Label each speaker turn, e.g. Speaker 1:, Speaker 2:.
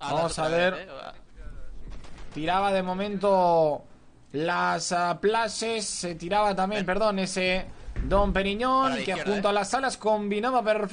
Speaker 1: Vamos a ver. Eh, tiraba de momento las ah, places, Se tiraba también, perdón, ese Don Periñón que junto a eh. las alas combinaba perfectamente.